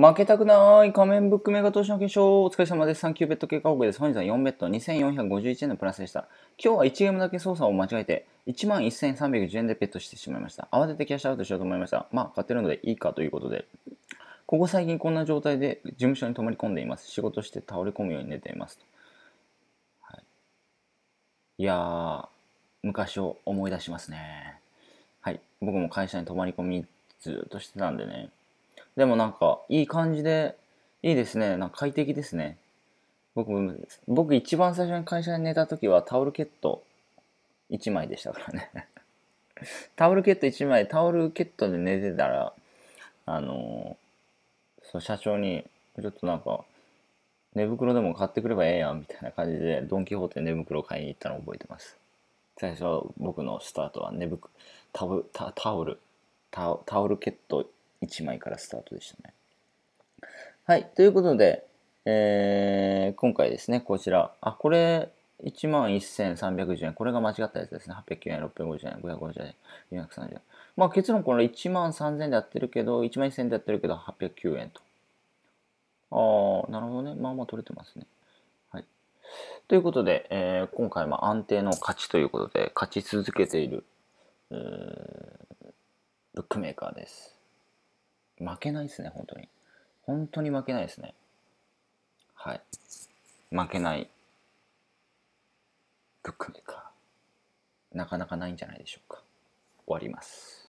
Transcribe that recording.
負けたくない仮面ブックメガ投資の決勝お疲れ様です。3級ベッド経過報告です。本日は4ベッド2451円のプラスでした。今日は1ゲームだけ操作を間違えて11,310円でベットしてしまいました。慌ててキャッシュアウトしようと思いました。まあ、買ってるのでいいかということで。ここ最近こんな状態で事務所に泊まり込んでいます。仕事して倒れ込むように寝ています。はい、いやー、昔を思い出しますね。はい。僕も会社に泊まり込みずっとしてたんでね。でもなんか、いい感じで、いいですね。なんか快適ですね。僕、僕一番最初に会社に寝た時はタオルケット1枚でしたからね タオルケット1枚、タオルケットで寝てたら、あのー、そう社長に、ちょっとなんか、寝袋でも買ってくればええやんみたいな感じで、ドン・キホーテ寝袋買いに行ったのを覚えてます。最初、僕のスタートは寝袋、タオル、タオル、タオルケット1枚からスタートでしたね。はい、ということで、えー、今回ですね、こちら、あ、これ、1万1310円。これが間違ったやつですね。809円、650円、550円、430円。まあ結論この1万3000円でやってるけど、1万1000円でやってるけど、809円と。ああ、なるほどね。まあまあ取れてますね。はい。ということで、えー、今回ま安定の勝ちということで、勝ち続けている、ブックメーカーです。負けないですね、本当に。本当に負けないですね。はい。負けないブックメーカー。なかなかないんじゃないでしょうか。終わります。